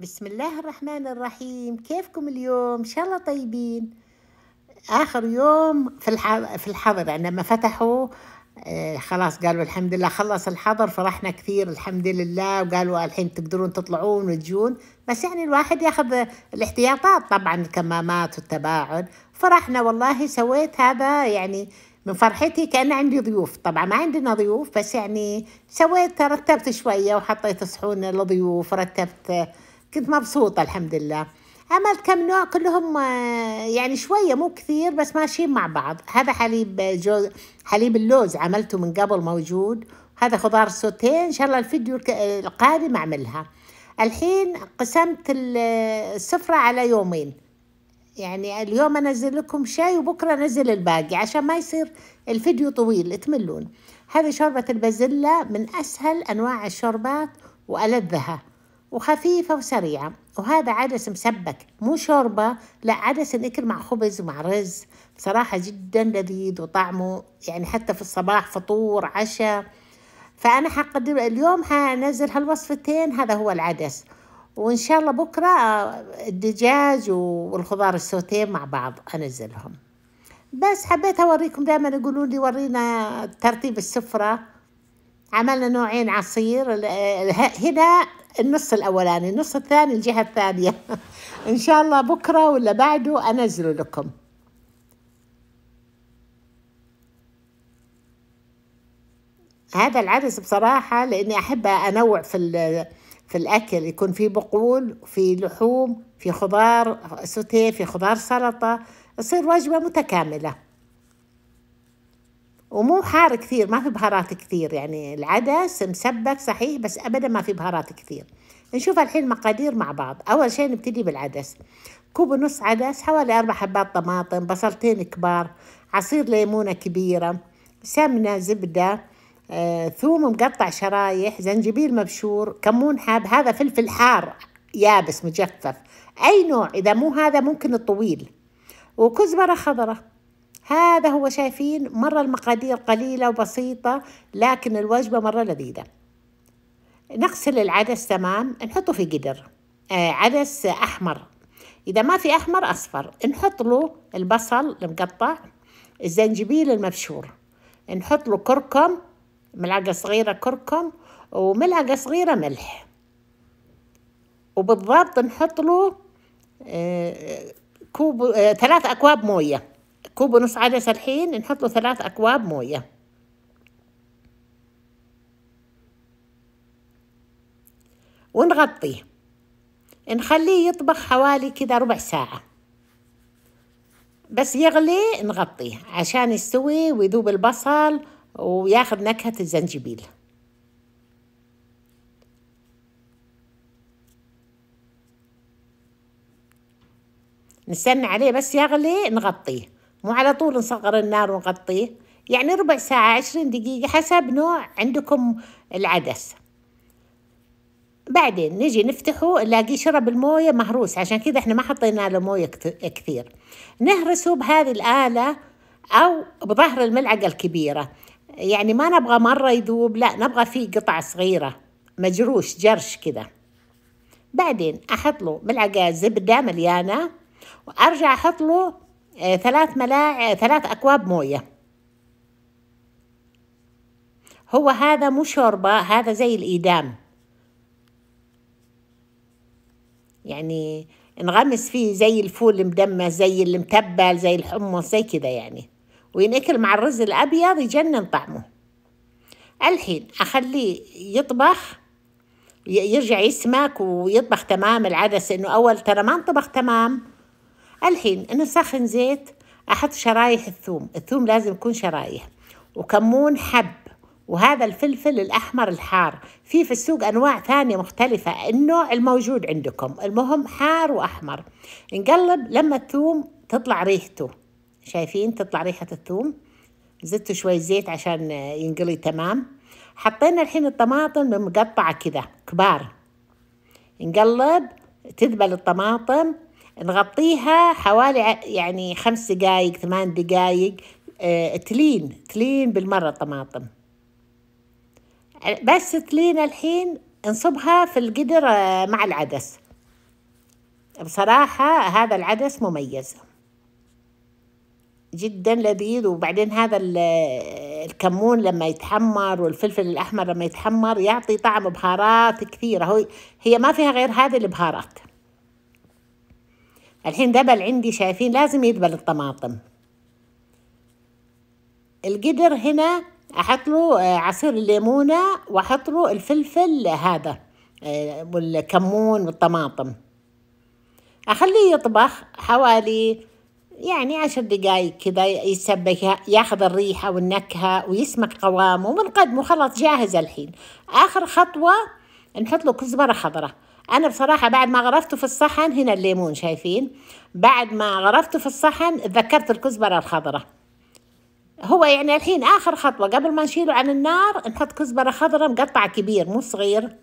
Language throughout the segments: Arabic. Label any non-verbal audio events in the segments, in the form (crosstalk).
بسم الله الرحمن الرحيم كيفكم اليوم ان شاء الله طيبين اخر يوم في في الحظر لما فتحوا آه، خلاص قالوا الحمد لله خلص الحظر فرحنا كثير الحمد لله وقالوا الحين تقدرون تطلعون وتجون بس يعني الواحد ياخذ الاحتياطات طبعا الكمامات والتباعد فرحنا والله سويت هذا يعني من فرحتي كان عندي ضيوف طبعا ما عندنا ضيوف بس يعني سويت رتبت شويه وحطيت صحون لضيوف رتبت كنت مبسوطة الحمد لله عملت كم نوع كلهم آه، يعني شوية مو كثير بس ماشيين مع بعض هذا حليب جو حليب اللوز عملته من قبل موجود هذا خضار سوتيه إن شاء الله الفيديو القادم أعملها الحين قسمت السفرة على يومين يعني اليوم أنزل لكم شاي وبكرة أنزل الباقي عشان ما يصير الفيديو طويل تملون هذه شوربة البازيلا من أسهل أنواع الشوربات وألذها وخفيفة وسريعة وهذا عدس مسبك مو شوربة لا عدس نأكل مع خبز ومع رز بصراحة جدا لذيذ وطعمه يعني حتى في الصباح فطور عشاء فأنا حقدم اليوم هنزل هالوصفتين هذا هو العدس وإن شاء الله بكرة آه، الدجاج والخضار السوتين مع بعض أنزلهم بس حبيت أوريكم دائما يقولوا لي ورينا ترتيب السفرة عملنا نوعين عصير هنا النص الاولاني النص الثاني الجهه الثانيه (laughs) ان شاء الله بكره ولا بعده انزله لكم هذا العدس بصراحه لاني احب انوع في في الاكل يكون في بقول في لحوم في خضار سوتيه في خضار سلطه يصير وجبه متكامله ومو حار كثير ما في بهارات كثير يعني العدس مسبك صحيح بس ابدا ما في بهارات كثير نشوف الحين مقادير مع بعض اول شيء نبتدي بالعدس كوب ونص عدس حوالي اربع حبات طماطم بصلتين كبار عصير ليمونه كبيره سمنه زبده آه، ثوم مقطع شرايح زنجبيل مبشور كمون حاب هذا فلفل حار يابس مجفف اي نوع اذا مو هذا ممكن الطويل وكزبره خضراء هذا هو شايفين مرة المقادير قليلة وبسيطة لكن الوجبة مرة لذيذة نغسل العدس تمام نحطه في قدر آه عدس أحمر إذا ما في أحمر أصفر نحط له البصل المقطع الزنجبيل المبشور نحط له كركم ملعقة صغيرة كركم وملعقة صغيرة ملح وبالضبط نحط له آه كوب آه ثلاث أكواب موية كوب ونص عدس الحين نحط له ثلاث أكواب موية ونغطيه نخليه يطبخ حوالي كذا ربع ساعة بس يغلي نغطيه عشان يستوي ويذوب البصل وياخذ نكهة الزنجبيل نستنى عليه بس يغلي نغطيه مو على طول نصغر النار ونغطيه يعني ربع ساعة عشرين دقيقة حسب نوع عندكم العدس بعدين نجي نفتحه نلاقيه شرب الموية مهروس عشان كذا احنا ما حطينا له موية كثير نهرسه بهذه الآلة أو بظهر الملعقة الكبيرة يعني ما نبغى مرة يذوب لا نبغى فيه قطع صغيرة مجروش جرش كذا بعدين أحط له ملعقة زبدة مليانة وأرجع أحط له آه، ثلاث ملاع آه، ثلاث أكواب موية هو هذا مو شوربة هذا زي الإيدام يعني نغمس فيه زي الفول المدمس زي المتبل زي الحمص زي كذا يعني وينأكل مع الرز الأبيض يجنن طعمه الحين أخليه يطبخ يرجع يسمك ويطبخ تمام العدس إنه أول ترى ما انطبخ تمام الحين نسخن زيت أحط شرايح الثوم الثوم لازم يكون شرايح وكمون حب وهذا الفلفل الأحمر الحار في في السوق أنواع ثانية مختلفة النوع الموجود عندكم المهم حار وأحمر نقلب لما الثوم تطلع ريحته شايفين تطلع ريحة الثوم زدت شوي زيت عشان ينقلي تمام حطينا الحين الطماطم مقطعة كذا كبار نقلب تذبل الطماطم نغطيها حوالي يعني خمس دقايق ثمان دقايق آه تلين تلين بالمرة طماطم بس تلين الحين نصبها في القدر آه مع العدس بصراحة هذا العدس مميز جدا لذيذ وبعدين هذا آه، الكمون لما يتحمر والفلفل الأحمر لما يتحمر يعطي طعم بهارات كثيرة هي ما فيها غير هذه البهارات الحين دبل عندي شايفين لازم يدبل الطماطم القدر هنا احط له آه، عصير الليمونه واحط له الفلفل هذا آه، والكمون والطماطم اخليه يطبخ حوالي يعني عشر دقايق كذا يسبك ياخذ الريحة والنكهة ويسمك قوامه ونقدمه خلاص جاهز الحين آخر خطوة نحط له كزبرة خضراء انا بصراحه بعد ما غرفته في الصحن هنا الليمون شايفين بعد ما غرفته في الصحن تذكرت الكزبره الخضراء هو يعني الحين اخر خطوه قبل ما نشيله عن النار نحط كزبره خضراء مقطعه كبير مو صغير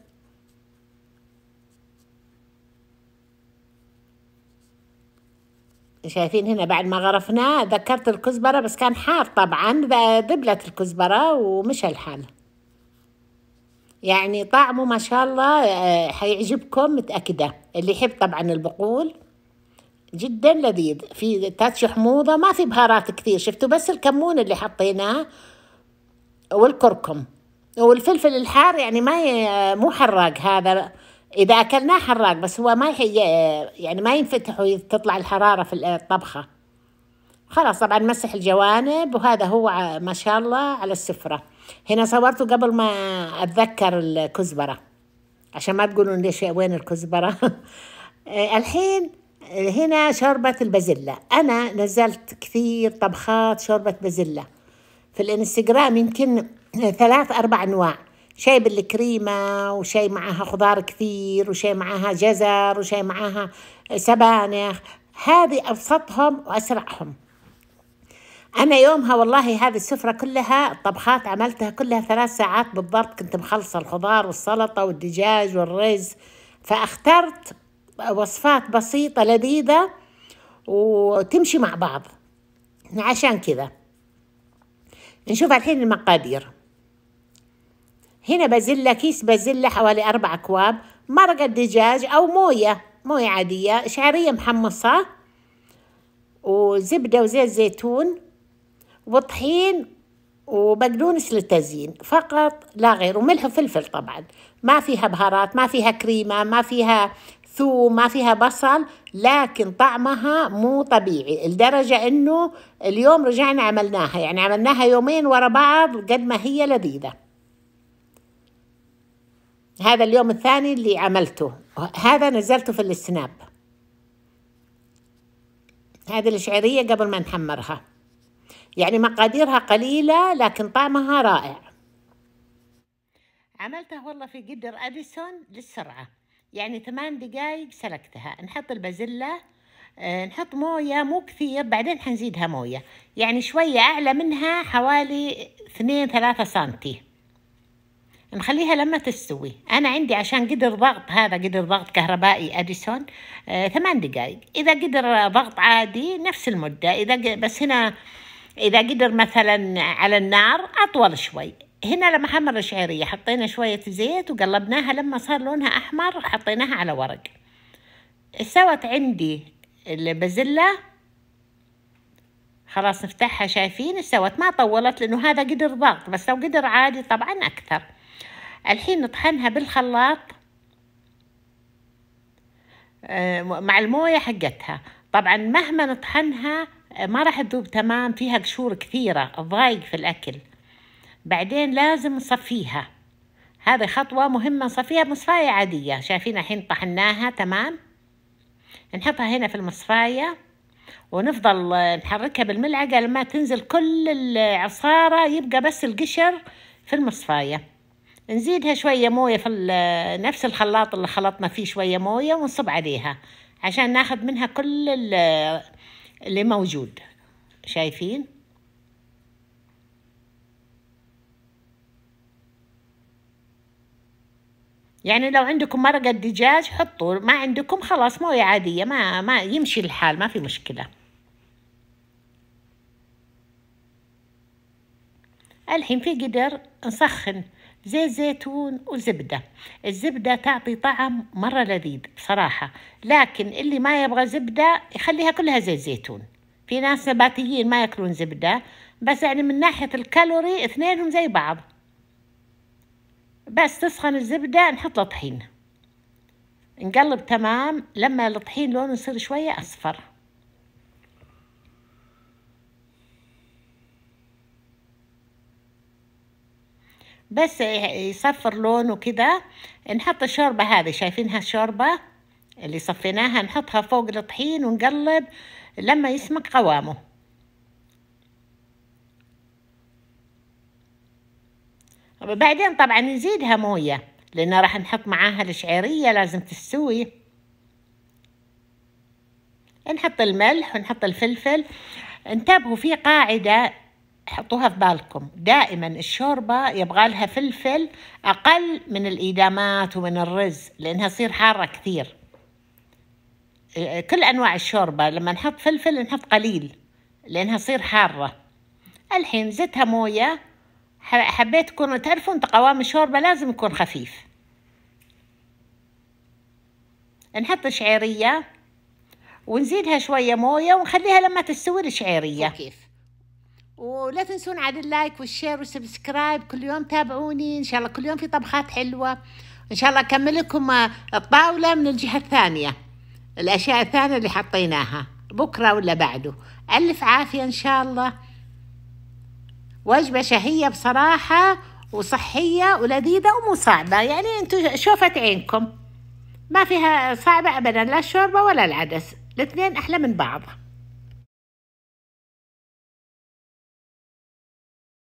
شايفين هنا بعد ما غرفناه ذكرت الكزبره بس كان حار طبعا دبلت الكزبره ومشى الحال يعني طعمه ما شاء الله آه، حيعجبكم متأكدة اللي يحب طبعا البقول جدا لذيذ في تاتش حموضة ما في بهارات كثير شفتوا بس الكمون اللي حطيناه والكركم والفلفل الحار يعني ما مو حراق هذا اذا اكلناه حراق بس هو ما يعني ما ينفتح وتطلع الحراره في الطبخه خلاص طبعا مسح الجوانب وهذا هو ما شاء الله على السفرة هنا صورته قبل ما أتذكر الكزبرة عشان ما تقولون ليش وين الكزبرة (laughs) الحين هنا شوربة البازيلا أنا نزلت كثير طبخات شوربة بازيلا في الانستغرام يمكن ثلاث أربع أنواع شاي بالكريمة وشاي معاها خضار كثير وشاي معاها جزر وشاي معاها سبانخ هذه أبسطهم وأسرعهم أنا يومها والله هذه السفرة كلها الطبخات عملتها كلها ثلاث ساعات بالضبط كنت مخلصة الخضار والسلطة والدجاج والرز فاخترت وصفات بسيطة لذيذة وتمشي مع بعض عشان كذا نشوف الحين المقادير هنا بازيلا كيس بازيلا حوالي أربع أكواب مرقة دجاج أو موية موية عادية شعرية محمصة وزبدة وزيت زيتون وطحين وبقدونس للتزيين فقط لا غير وملح وفلفل طبعا ما فيها بهارات ما فيها كريمة ما فيها ثوم ما فيها بصل لكن طعمها مو طبيعي لدرجة انه اليوم رجعنا عملناها يعني عملناها يومين ورا بعض قد ما هي لذيذة هذا اليوم الثاني اللي عملته هذا نزلته في السناب هذه الشعيرية قبل ما نحمرها يعني مقاديرها قليلة لكن طعمها رائع عملته والله في قدر أديسون للسرعة يعني ثمان دقايق سلقتها نحط البازيلا آه، نحط موية مو كثير بعدين حنزيدها موية يعني شوية أعلى منها حوالي اثنين ثلاثة سنتي نخليها لما تستوي أنا عندي عشان قدر ضغط هذا قدر ضغط كهربائي أديسون آه، ثمان دقايق إذا قدر ضغط عادي نفس المدة إذا بس هنا إذا قدر مثلا على النار أطول شوي هنا لما حمر الشعيرية حطينا شوية زيت وقلبناها لما صار لونها أحمر حطيناها على ورق سوت عندي البازلة خلاص نفتحها شايفين سوت ما طولت لأنه هذا قدر ضغط بس لو قدر عادي طبعا أكثر الحين نطحنها بالخلاط آه، مع الموية حقتها طبعا مهما نطحنها ما راح تذوب تمام فيها قشور كثيرة تضايق في الأكل بعدين لازم نصفيها هذه خطوة مهمة نصفيها بمصفاية عادية شايفين الحين طحناها تمام نحطها هنا في المصفاية ونفضل نحركها بالملعقة لما تنزل كل العصارة يبقى بس القشر في المصفاية نزيدها شوية موية في نفس الخلاط اللي خلطنا فيه شوية موية ونصب عليها عشان ناخذ منها كل اللي موجود شايفين يعني لو عندكم مرقة دجاج حطوا ما عندكم خلاص موية عادية ما, ما يمشي الحال ما في مشكلة الحين في قدر نسخن زيت زيتون وزبدة الزبدة تعطي طعم مرة لذيذ بصراحة لكن اللي ما يبغى زبدة يخليها كلها زيت زيتون في ناس نباتيين ما ياكلون زبدة بس يعني من ناحية الكالوري اثنينهم زي بعض بس تسخن الزبدة نحط طحين نقلب تمام لما الطحين لونه يصير شوية أصفر بس إيه، يصفر لونه كده نحط الشوربة هذه شايفينها الشوربة اللي صفيناها نحطها فوق الطحين ونقلب لما يسمك قوامه بعدين طبعا نزيدها موية لأن راح نحط معاها الشعيرية لازم تستوي نحط الملح ونحط الفلفل انتبهوا في قاعدة حطوها في بالكم دائما الشوربة يبغى لها فلفل أقل من الإيدامات ومن الرز لأنها تصير حارة كثير كل أنواع الشوربة لما نحط فلفل نحط قليل لأنها تصير حارة الحين زيتها موية حبيت تكون تعرفون قوام الشوربة لازم يكون خفيف نحط شعيرية ونزيدها شوية موية ونخليها لما تستوي الشعيرية كيف ولا تنسون على اللايك والشير والسبسكرايب كل يوم تابعوني ان شاء الله كل يوم في طبخات حلوه ان شاء الله اكمل لكم آه، الطاوله من الجهه الثانيه الاشياء الثانيه اللي حطيناها بكره ولا بعده الف عافيه ان شاء الله وجبه شهيه بصراحه وصحيه ولذيذه ومو صعبه يعني انتم شوفت عينكم ما فيها صعبه ابدا لا الشوربه ولا العدس الاثنين احلى من بعض